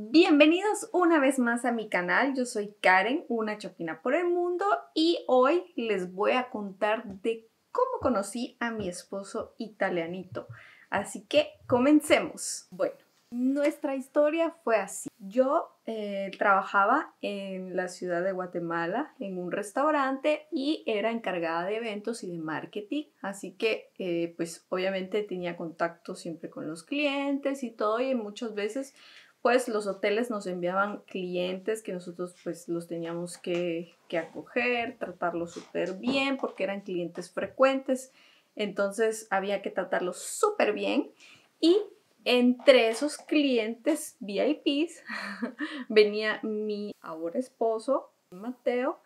Bienvenidos una vez más a mi canal, yo soy Karen, una choquina por el mundo y hoy les voy a contar de cómo conocí a mi esposo italianito. Así que comencemos. Bueno, nuestra historia fue así. Yo eh, trabajaba en la ciudad de Guatemala en un restaurante y era encargada de eventos y de marketing, así que eh, pues obviamente tenía contacto siempre con los clientes y todo y muchas veces los hoteles nos enviaban clientes que nosotros pues los teníamos que, que acoger, tratarlos súper bien porque eran clientes frecuentes. Entonces había que tratarlos súper bien y entre esos clientes VIPs venía mi ahora esposo, Mateo.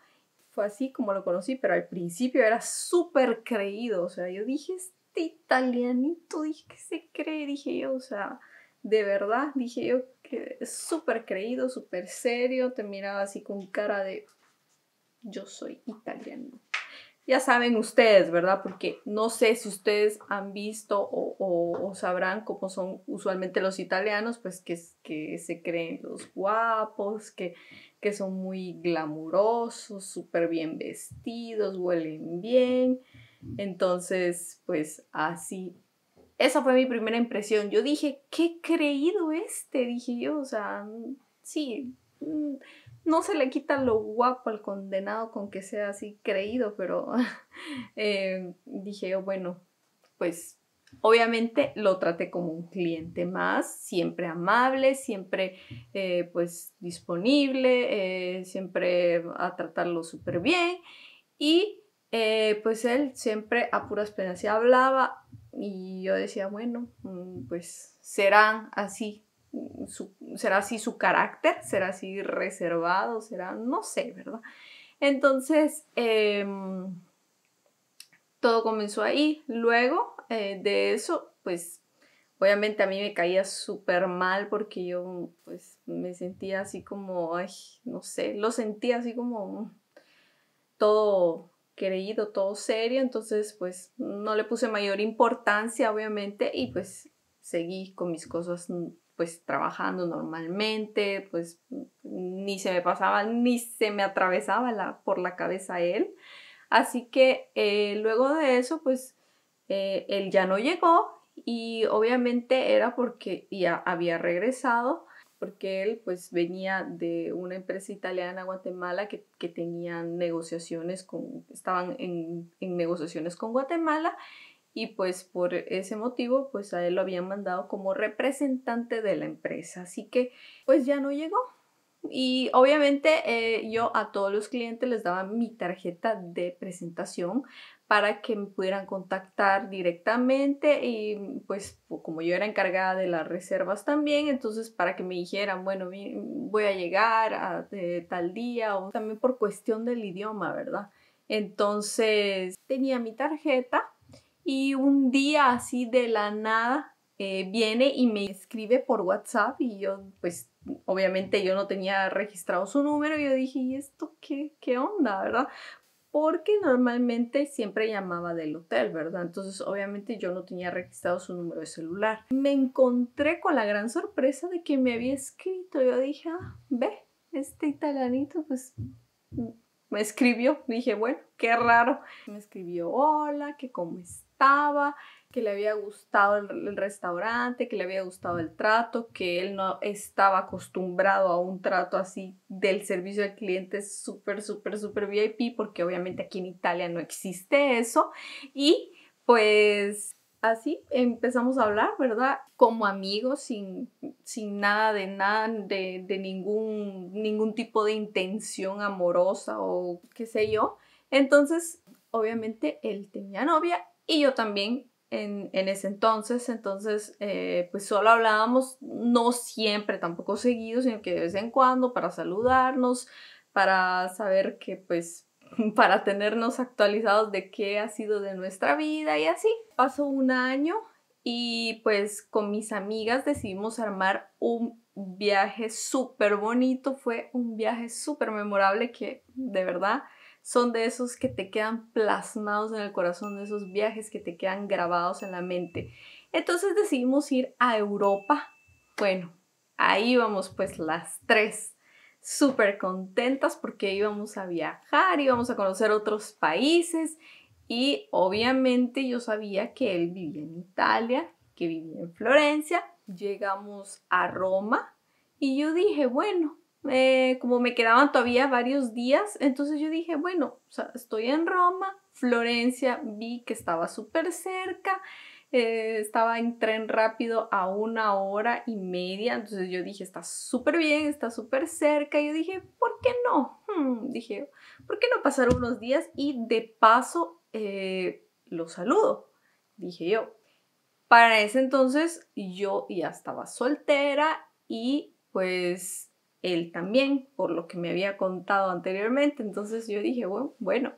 Fue así como lo conocí, pero al principio era súper creído. O sea, yo dije, este italianito, dije que se cree, dije yo, o sea, de verdad, dije yo, súper creído, súper serio, te miraba así con cara de yo soy italiano. Ya saben ustedes, ¿verdad? Porque no sé si ustedes han visto o, sabrán cómo son usualmente los italianos, pues que, se creen los guapos, que, que son muy glamurosos, súper bien vestidos, huelen bien. Entonces, pues así esa fue mi primera impresión. Yo dije, qué creído este, dije yo, o sea, sí, mm, no se le quita lo guapo al condenado con que sea así creído, pero eh, dije yo, bueno, pues obviamente lo traté como un cliente más, siempre amable, siempre eh, pues disponible, eh, siempre a tratarlo súper bien y pues él siempre a puras penas se hablaba, y yo decía, bueno, mm, pues será así, mm, su, será así su carácter, será así reservado, será, no sé, ¿verdad? Entonces, em, todo comenzó ahí. Luego eh, de eso, pues obviamente a mí me caía súper mal porque yo pues me sentía así como, ay, no sé, lo sentía así como todo creído, todo serio, entonces pues no le puse mayor importancia obviamente y pues seguí con mis cosas mm, pues trabajando normalmente, pues mm, ni se me pasaba, ni se me atravesaba la, por la cabeza él. Así que eh, luego de eso pues eh, él ya no llegó y obviamente era porque ya había regresado porque él pues venía de una empresa italiana, Guatemala, que, tenían negociaciones con, estaban en, negociaciones con Guatemala y pues por ese motivo pues a él lo habían mandado como representante de la empresa, así que pues ya no llegó. Y obviamente eh, yo a todos los clientes les daba mi tarjeta de presentación para que me pudieran contactar directamente y pues como yo era encargada de las reservas también, entonces para que me dijeran, bueno, voy a llegar a eh, tal día o también por cuestión del idioma, ¿verdad? Entonces tenía mi tarjeta y un día así de la nada eh, viene y me escribe por WhatsApp y yo pues obviamente yo no tenía registrado su número y yo dije, ¿y esto qué, qué onda, verdad? porque normalmente siempre llamaba del hotel, ¿verdad? Entonces obviamente yo no tenía registrado su número de celular. Me encontré con la gran sorpresa de que me había escrito. Yo dije, ah, ve, este italianito pues me escribió. Dije, bueno, qué raro. Me escribió, hola, que cómo estaba, que le había gustado el, restaurante, que le había gustado el trato, que él no estaba acostumbrado a un trato así del servicio al cliente súper, súper, súper VIP, porque obviamente aquí en Italia no existe eso. Y pues así empezamos a hablar, ¿verdad? Como amigos, sin, sin nada de nada, de, ningún, ningún tipo de intención amorosa o qué sé yo. Entonces, obviamente él tenía novia y yo también en, ese entonces, entonces eh, pues solo hablábamos, no siempre, tampoco seguido, sino que de vez en cuando para saludarnos, para saber que pues para tenernos actualizados de qué ha sido de nuestra vida y así. Pasó un año y pues con mis amigas decidimos armar un viaje súper bonito, fue un viaje súper memorable que de verdad son de esos que te quedan plasmados en el corazón, de esos viajes que te quedan grabados en la mente. Entonces decidimos ir a Europa. Bueno, ahí vamos pues las tres súper contentas porque íbamos a viajar, íbamos a conocer otros países y obviamente yo sabía que él vivía en Italia, que vivía en Florencia. Llegamos a Roma y yo dije, bueno, eh, como me quedaban todavía varios días, entonces yo dije, bueno, estoy en Roma, Florencia, vi que estaba súper cerca, eh, estaba en tren rápido a una hora y media, entonces yo dije, está súper bien, está súper cerca, y yo dije, ¿por qué no? Hmm, dije, ¿por qué no pasar unos días y de paso eh, lo saludo? Dije yo. Para ese entonces yo ya estaba soltera y pues él también, por lo que me había contado anteriormente. Entonces yo dije, bueno, bueno,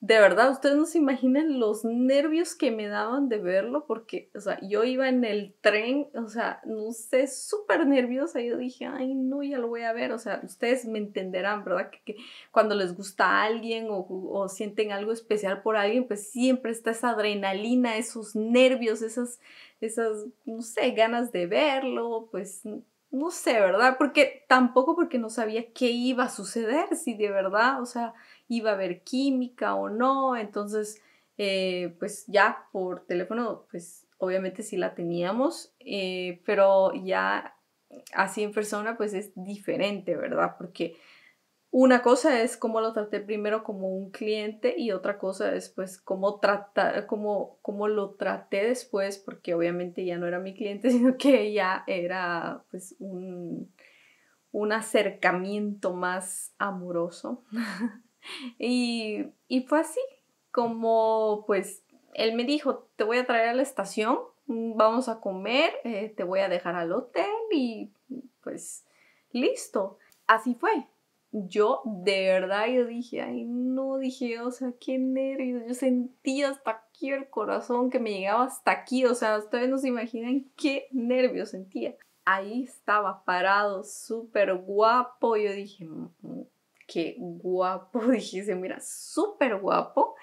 de verdad, ustedes no se imaginan los nervios que me daban de verlo, porque, o sea, yo iba en el tren, o sea, no sé, súper nerviosa. Yo dije, ay, no, ya lo voy a ver. O sea, ustedes me entenderán, ¿verdad? Que, cuando les gusta a alguien o, o, sienten algo especial por alguien, pues siempre está esa adrenalina, esos nervios, esas, esas, no sé, ganas de verlo, pues no sé, ¿verdad? Porque tampoco porque no sabía qué iba a suceder, si de verdad, o sea, iba a haber química o no, entonces, eh, pues ya por teléfono, pues obviamente sí la teníamos, eh, pero ya así en persona, pues es diferente, ¿verdad? Porque una cosa es cómo lo traté primero como un cliente y otra cosa es pues, cómo, tratar, cómo, lo traté después, porque obviamente ya no era mi cliente, sino que ya era pues un, acercamiento más amoroso. y, fue así, como pues él me dijo, te voy a traer a la estación, mm, vamos a comer, eh, te voy a dejar al hotel y pues listo. Así fue yo de verdad yo dije, ay no, dije, o sea, qué nervios, yo sentía hasta aquí el corazón que me llegaba hasta aquí, o sea, ustedes no se imaginan qué nervios sentía. Ahí estaba parado, súper guapo, yo dije, mm, qué guapo, dije, mira, súper guapo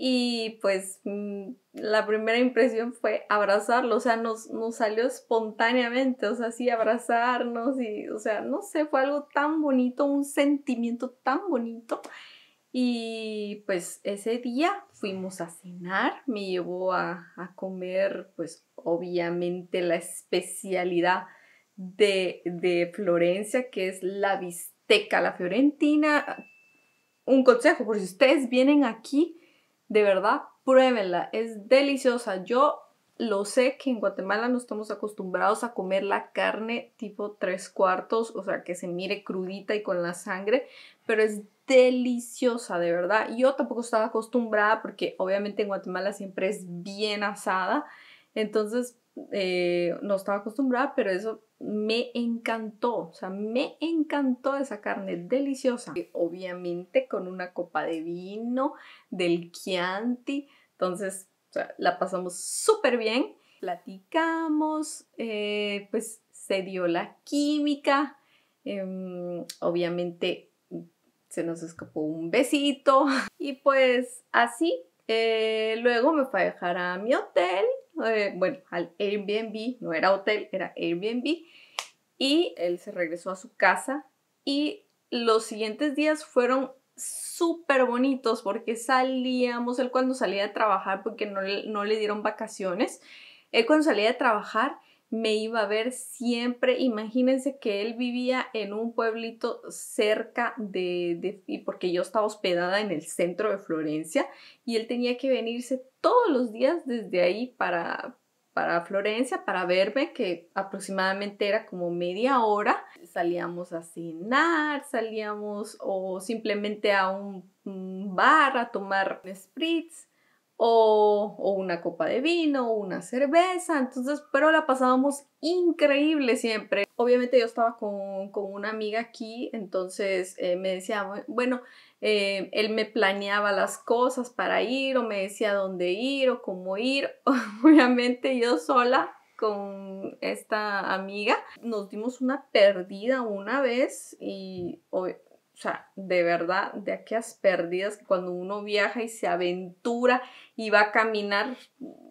y pues mm, la primera impresión fue abrazarlo, o sea, nos, nos salió espontáneamente, o sea, sí, abrazarnos y, o sea, no sé, fue algo tan bonito, un sentimiento tan bonito. Y pues ese día fuimos a cenar, me llevó a, a comer pues obviamente la especialidad de, de, Florencia que es la bisteca, la fiorentina. Un consejo, por si ustedes vienen aquí de verdad, pruébenla, es deliciosa. Yo lo sé que en Guatemala no estamos acostumbrados a comer la carne tipo tres cuartos, o sea, que se mire crudita y con la sangre, pero es deliciosa, de verdad. Yo tampoco estaba acostumbrada porque obviamente en Guatemala siempre es bien asada, entonces eh, no estaba acostumbrada, pero eso me encantó, o sea, me encantó esa carne deliciosa. Obviamente con una copa de vino, del Chianti, entonces la pasamos súper bien, platicamos, eh, pues se dio la química, em, obviamente se nos escapó un besito y pues así. Eh, luego me fue a dejar a mi hotel eh, bueno, al Airbnb, no era hotel, era Airbnb, y él se regresó a su casa y los siguientes días fueron súper bonitos porque salíamos, él cuando salía de trabajar, porque no, no le dieron vacaciones, él cuando salía de trabajar me iba a ver siempre. Imagínense que él vivía en un pueblito cerca de, de, porque yo estaba hospedada en el centro de Florencia y él tenía que venirse todos los días desde ahí para, para Florencia para verme, que aproximadamente era como media hora. Salíamos a cenar, salíamos o simplemente a un, un bar a tomar spritz o, una copa de vino, o una cerveza, entonces, pero la pasábamos increíble siempre. Obviamente yo estaba con, una amiga aquí, entonces eh, me decía, bueno, eh, él me planeaba las cosas para ir, o me decía dónde ir, o cómo ir, obviamente yo sola con esta amiga. Nos dimos una perdida una vez y o sea, de verdad, de aquellas pérdidas que cuando uno viaja y se aventura y va a caminar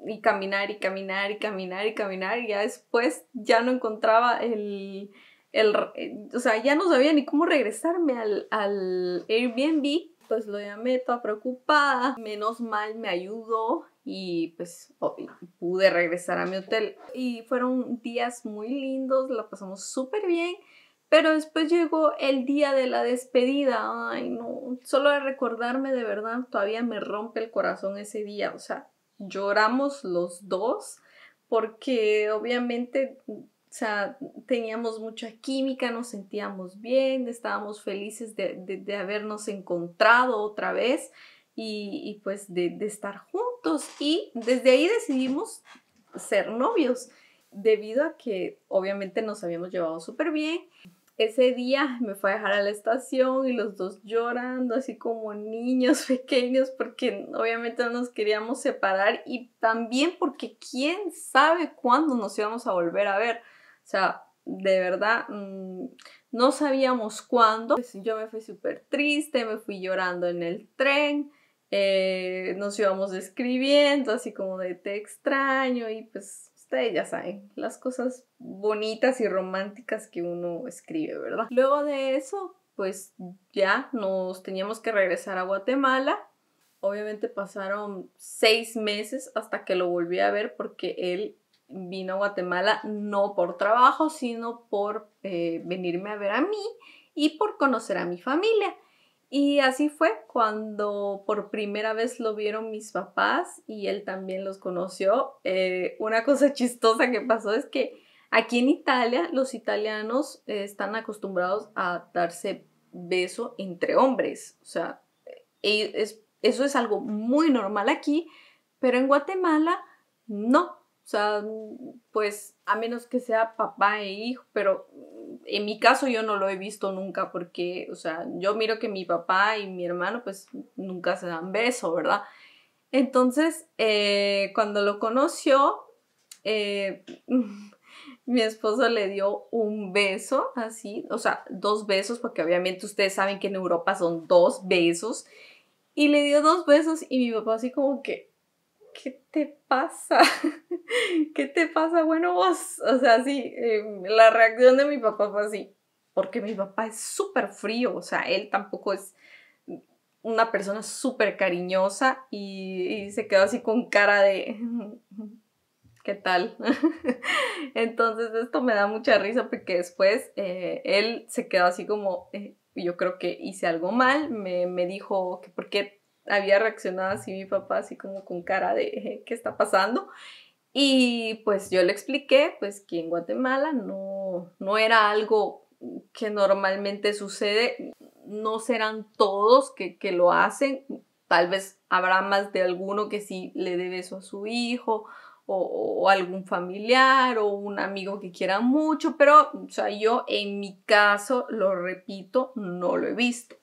y caminar y caminar y caminar y caminar, y ya después ya no encontraba el, el, eh, o sea, ya no sabía ni cómo regresarme al, al Airbnb, pues lo llamé toda preocupada, menos mal me ayudó y pues oh, pude regresar a mi hotel y fueron días muy lindos, la pasamos súper bien pero después llegó el día de la despedida. Ay, no. Solo de recordarme de verdad, todavía me rompe el corazón ese día. O sea, lloramos los dos porque obviamente, o sea, teníamos mucha química, nos sentíamos bien, estábamos felices de, habernos encontrado otra vez y, pues de, de estar juntos. Y desde ahí decidimos ser novios debido a que obviamente nos habíamos llevado súper bien, ese día me fue a dejar a la estación y los dos llorando, así como niños pequeños, porque obviamente no nos queríamos separar y también porque quién sabe cuándo nos íbamos a volver a ver. O sea, de verdad, mm, no sabíamos cuándo. yo me fui súper triste, me fui llorando en el tren. Eh, nos íbamos escribiendo así como de te extraño y pues ustedes ya saben, las cosas bonitas y románticas que uno escribe, ¿verdad? Luego de eso, pues ya nos teníamos que regresar a Guatemala. Obviamente pasaron seis meses hasta que lo volví a ver porque él vino a Guatemala no por trabajo, sino por eh, venirme a ver a mí y por conocer a mi familia. Y así fue cuando por primera vez lo vieron mis papás y él también los conoció. Eh, una cosa chistosa que pasó es que aquí en Italia los italianos eh, están acostumbrados a darse beso entre hombres. O sea, eh, eso es algo muy normal aquí, pero en Guatemala no. O sea, pues a menos que sea papá e hijo, pero en mi caso yo no lo he visto nunca porque, o sea, yo miro que mi papá y mi hermano pues nunca se dan beso, ¿verdad? Entonces, eh, cuando lo conoció, eh, mi esposo le dio un beso, así, o sea, dos besos, porque obviamente ustedes saben que en Europa son dos besos, y le dio dos besos y mi papá así como que, ¿qué te pasa? ¿Qué te pasa? Bueno, vos, o sea, sí, em, la reacción de mi papá fue así, porque mi papá es súper frío, o sea, él tampoco es una persona súper cariñosa y, se quedó así con cara de, ¿qué tal? Entonces esto me da mucha risa porque después eh, él se quedó así como, eh, yo creo que hice algo mal, me, me dijo que por qué había reaccionado así mi papá, así como con cara de ¿qué está pasando? Y pues yo le expliqué pues que en Guatemala no, no era algo que normalmente sucede, no serán todos que, que lo hacen, tal vez habrá más de alguno que sí le debe eso a su hijo o, algún familiar o un amigo que quiera mucho, pero o yo en mi caso, lo repito, no lo he visto.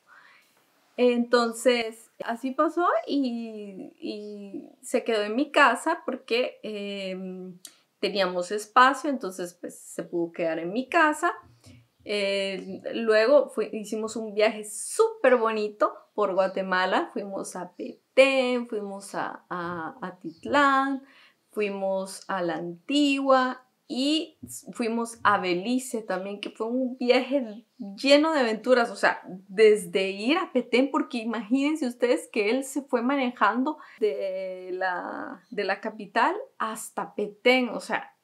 Entonces, así pasó y, se quedó en mi casa porque em, teníamos espacio, entonces pues, se pudo quedar en mi casa. Eh, luego hicimos un viaje súper bonito por Guatemala, fuimos a Petén, fuimos a, a, a Titlán, fuimos a la Antigua y fuimos a Belice también, que fue un viaje lleno de aventuras, o sea, desde ir a Petén, porque imagínense ustedes que él se fue manejando de la, de la capital hasta Petén, o sea,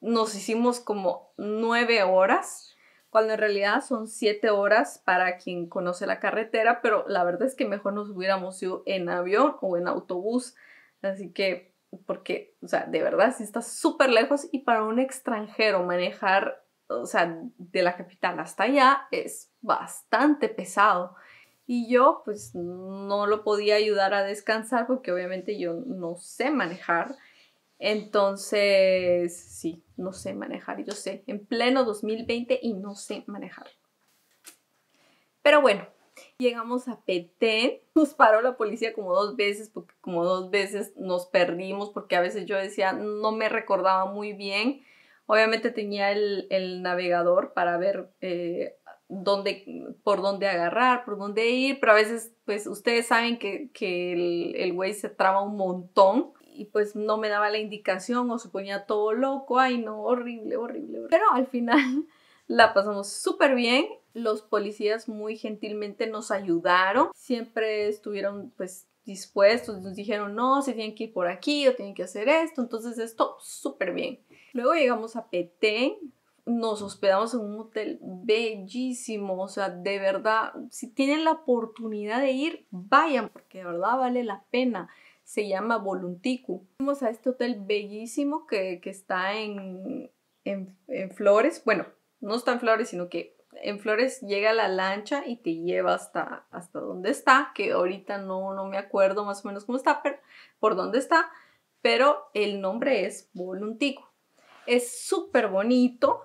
nos hicimos como nueve horas, cuando en realidad son siete horas para quien conoce la carretera, pero la verdad es que mejor nos hubiéramos ido en avión o en autobús, así que porque, o sea, de verdad, si sí está súper lejos y para un extranjero manejar, o sea, de la capital hasta allá es bastante pesado. Y yo, pues, no lo podía ayudar a descansar porque obviamente yo no sé manejar. Entonces, sí, no sé manejar, yo sé, en pleno 2020 y no sé manejar. Pero bueno, Llegamos a Petén, nos paró la policía como dos veces, porque como dos veces nos perdimos, porque a veces yo decía, no me recordaba muy bien. Obviamente tenía el, navegador para ver eh, dónde, por dónde agarrar, por dónde ir, pero a veces, pues ustedes saben que, que el güey se traba un montón y pues no me daba la indicación o se ponía todo loco, ay no, horrible, horrible. horrible. Pero al final la pasamos súper bien los policías muy gentilmente nos ayudaron, siempre estuvieron pues dispuestos, nos dijeron, no, se tienen que ir por aquí o tienen que hacer esto, entonces esto súper bien. Luego llegamos a Petén, nos hospedamos en un hotel bellísimo, o sea, de verdad, si tienen la oportunidad de ir, vayan, porque de verdad vale la pena. Se llama Volunticu. Fuimos a este hotel bellísimo que, está en, en, en Flores, bueno, no está en Flores, sino que en Flores llega la lancha y te lleva hasta, hasta donde está, que ahorita no, no me acuerdo más o menos cómo está, pero por dónde está, pero el nombre es Voluntico. Es súper bonito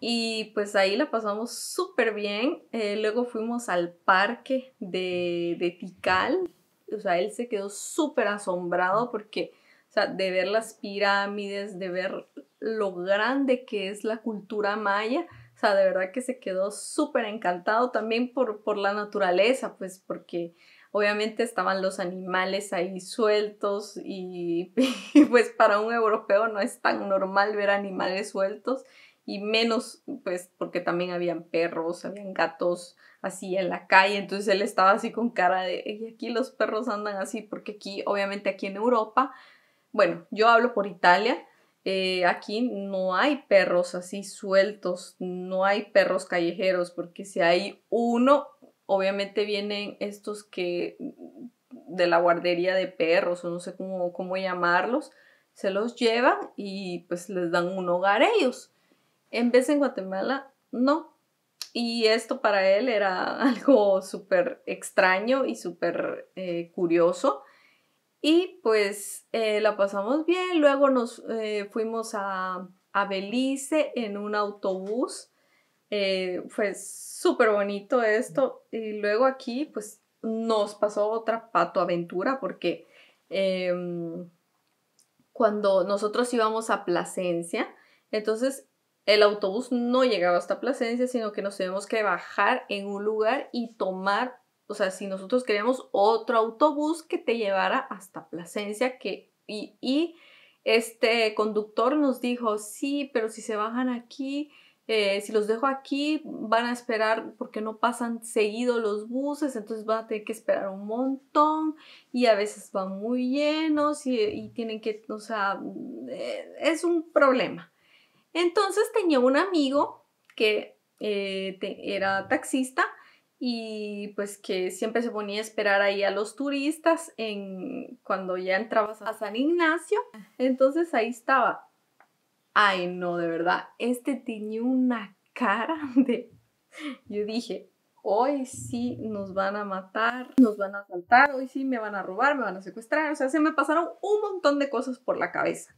y pues ahí la pasamos súper bien. Eh, luego fuimos al parque de, de Tikal, o sea, él se quedó súper asombrado porque, o sea, de ver las pirámides, de ver lo grande que es la cultura maya, o sea, de verdad que se quedó súper encantado también por, por la naturaleza, pues porque obviamente estaban los animales ahí sueltos y, y, pues para un europeo no es tan normal ver animales sueltos y menos pues porque también habían perros, habían gatos así en la calle, entonces él estaba así con cara de, y aquí los perros andan así, porque aquí obviamente aquí en Europa, bueno, yo hablo por Italia, eh, aquí no hay perros así sueltos, no hay perros callejeros, porque si hay uno, obviamente vienen estos que de la guardería de perros o no sé cómo, llamarlos, se los llevan y pues les dan un hogar ellos. En vez en Guatemala, no. Y esto para él era algo súper extraño y súper eh, curioso y pues eh, la pasamos bien, luego nos eh, fuimos a, Belice en un autobús, eh, fue súper bonito esto, y luego aquí pues nos pasó otra pato aventura porque em, cuando nosotros íbamos a Plasencia, entonces el autobús no llegaba hasta Plasencia, sino que nos teníamos que bajar en un lugar y tomar o sea, si nosotros queríamos otro autobús que te llevara hasta Plasencia, que, y, este conductor nos dijo, sí, pero si se bajan aquí, eh, si los dejo aquí, van a esperar porque no pasan seguido los buses, entonces van a tener que esperar un montón y a veces van muy llenos y, tienen que, o sea, eh, es un problema. Entonces tenía un amigo que eh, era taxista y pues que siempre se ponía a esperar ahí a los turistas en cuando ya entrabas a San Ignacio. Ah. Entonces ahí estaba. Ay, no, de verdad, este tenía una cara de yo dije, hoy sí nos van a matar, nos van a asaltar, hoy sí me van a robar, me van a secuestrar, o sea, se me pasaron un montón de cosas por la cabeza.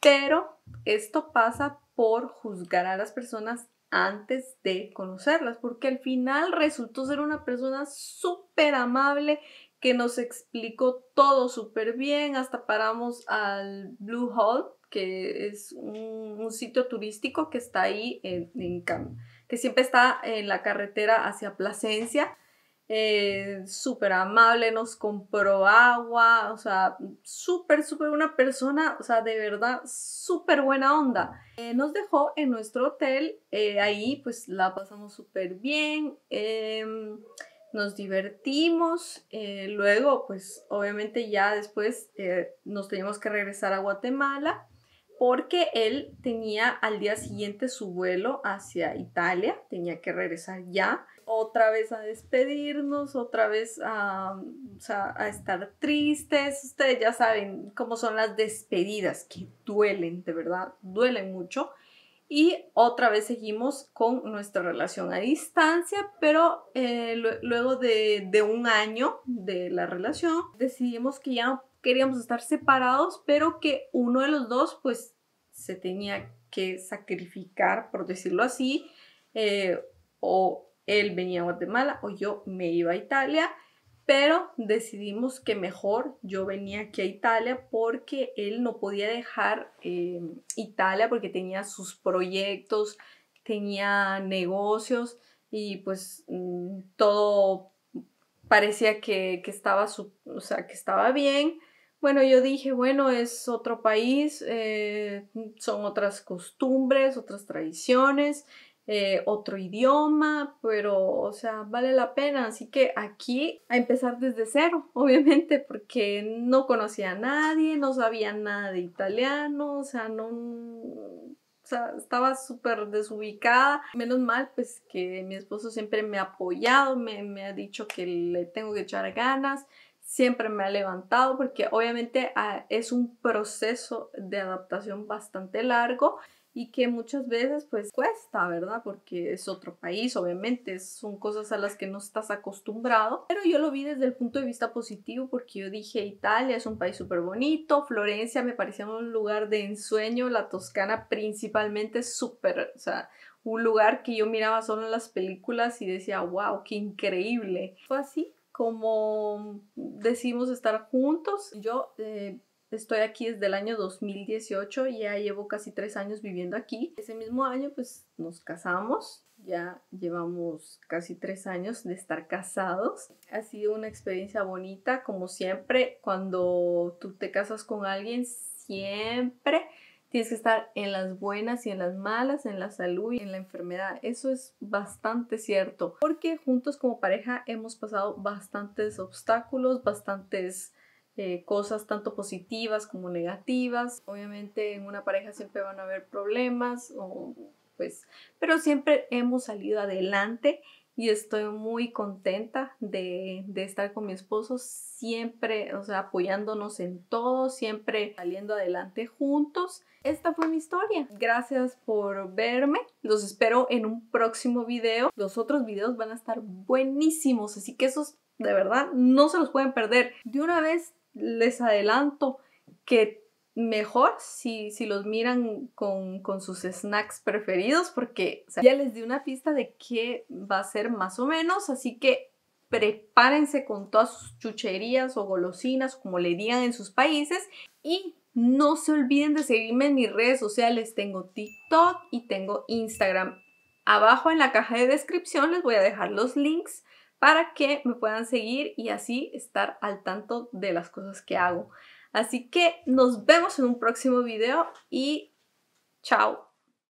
Pero esto pasa por juzgar a las personas antes de conocerlas, porque al final resultó ser una persona súper amable que nos explicó todo súper bien, hasta paramos al Blue Hall, que es un, sitio turístico que está ahí en, en que siempre está en la carretera hacia Plasencia. Eh, súper amable, nos compró agua, o sea, súper, súper una persona, o sea, de verdad, súper buena onda. Eh, nos dejó en nuestro hotel, eh, ahí pues la pasamos súper bien, em, nos divertimos, luego pues obviamente ya después nos teníamos que regresar a Guatemala porque él tenía al día siguiente su vuelo hacia Italia, tenía que regresar ya, otra vez a despedirnos, otra vez a, estar tristes, ustedes ya saben cómo son las despedidas, que duelen, de verdad, duelen mucho. Y otra vez seguimos con nuestra relación a distancia, pero eh, luego de, un año de la relación decidimos que ya queríamos estar separados, pero que uno de los dos pues se tenía que sacrificar, por decirlo así, eh, o él venía a Guatemala o yo me iba a Italia, pero decidimos que mejor yo venía aquí a Italia porque él no podía dejar eh, Italia porque tenía sus proyectos, tenía negocios y pues mm, todo parecía que, estaba o sea, que estaba bien, bueno, yo dije, bueno, es otro país, eh, son otras costumbres, otras tradiciones, eh, otro idioma, pero, o sea, vale la pena. Así que aquí a empezar desde cero, obviamente, porque no conocía a nadie, no sabía nada de italiano, o sea, no... O sea, estaba súper desubicada. Menos mal, pues que mi esposo siempre me ha apoyado, me ha dicho que le tengo que echar ganas, siempre me ha levantado porque obviamente ah, es un proceso de adaptación bastante largo y que muchas veces pues cuesta, ¿verdad? Porque es otro país, obviamente, son cosas a las que no estás acostumbrado, pero yo lo vi desde el punto de vista positivo porque yo dije Italia es un país súper bonito, Florencia me parecía un lugar de ensueño, la Toscana principalmente súper, o sea, un lugar que yo miraba solo en las películas y decía, wow, qué increíble. Fue así como decimos estar juntos. Yo eh, estoy aquí desde el año 2018, y ya llevo casi tres años viviendo aquí. Ese mismo año pues nos casamos, ya llevamos casi tres años de estar casados. Ha sido una experiencia bonita, como siempre, cuando tú te casas con alguien, siempre Tienes que estar en las buenas y en las malas, en la salud y en la enfermedad. Eso es bastante cierto, porque juntos como pareja hemos pasado bastantes obstáculos, bastantes eh, cosas tanto positivas como negativas. Obviamente en una pareja siempre van a haber problemas, pues, pero siempre hemos salido adelante y estoy muy contenta de, de, estar con mi esposo siempre, o sea, apoyándonos en todo, siempre saliendo adelante juntos esta fue mi historia. Gracias por verme. Los espero en un próximo video. Los otros videos van a estar buenísimos, así que esos de verdad no se los pueden perder. De una vez les adelanto que mejor si, si los miran con, sus snacks preferidos porque ya les di una pista de qué va a ser más o menos, así que prepárense con todas sus chucherías o golosinas, como le digan en sus países y no se olviden de seguirme en mis redes sociales. Tengo TikTok y tengo Instagram. Abajo en la caja de descripción les voy a dejar los links para que me puedan seguir y así estar al tanto de las cosas que hago. Así que nos vemos en un próximo video y chao.